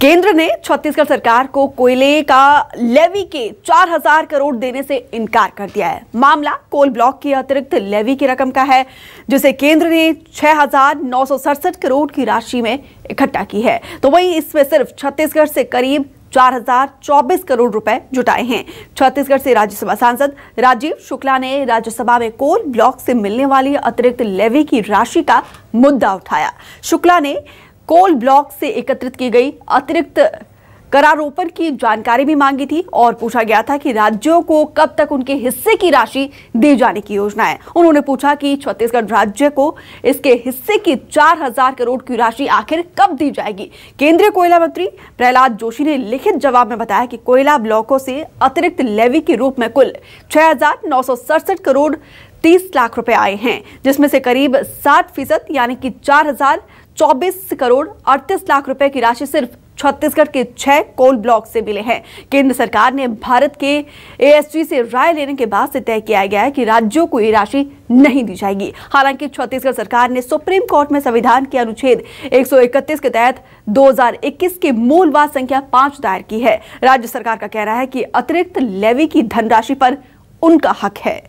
केंद्र ने छत्तीसगढ़ सरकार को कोयले का लेवी के 4000 करोड़ देने से इनकार कर दिया है मामला कोल ब्लॉक के अतिरिक्त लेवी की रकम का है जिसे केंद्र ने छह करोड़ की राशि में इकट्ठा की है तो वहीं इसमें सिर्फ छत्तीसगढ़ से करीब 4024 करोड़ रुपए जुटाए हैं छत्तीसगढ़ से राज्यसभा सांसद राजीव शुक्ला ने राज्यसभा में कोल ब्लॉक से मिलने वाली अतिरिक्त लेवी की राशि का मुद्दा उठाया शुक्ला ने कोल ब्लॉक से एकत्रित की गई अतिरिक्त करारोपण की जानकारी भी मांगी थी और पूछा गया था कि राज्यों को कब तक उनके हिस्से की राशि दी जाने की योजना है उन्होंने पूछा कि छत्तीसगढ़ राज्य को इसके हिस्से की 4000 करोड़ की राशि आखिर कब दी जाएगी केंद्रीय कोयला मंत्री प्रहलाद जोशी ने लिखित जवाब में बताया कि कोयला ब्लॉकों से अतिरिक्त लेवी के रूप में कुल छह करोड़ तीस लाख रुपए आए हैं जिसमें से करीब सात फीसद यानी कि चार हजार 24 करोड़ अड़तीस लाख रुपए की राशि सिर्फ छत्तीसगढ़ के छह कोल ब्लॉक से मिले हैं केंद्र सरकार ने भारत के एएसजी से राय लेने के बाद से तय किया गया है कि राज्यों को ये राशि नहीं दी जाएगी हालांकि छत्तीसगढ़ सरकार ने सुप्रीम कोर्ट में संविधान के अनुच्छेद 131 के तहत 2021 के वाद संख्या पांच दायर की है राज्य सरकार का कहना है कि अतिरिक्त लेवी की धनराशि पर उनका हक है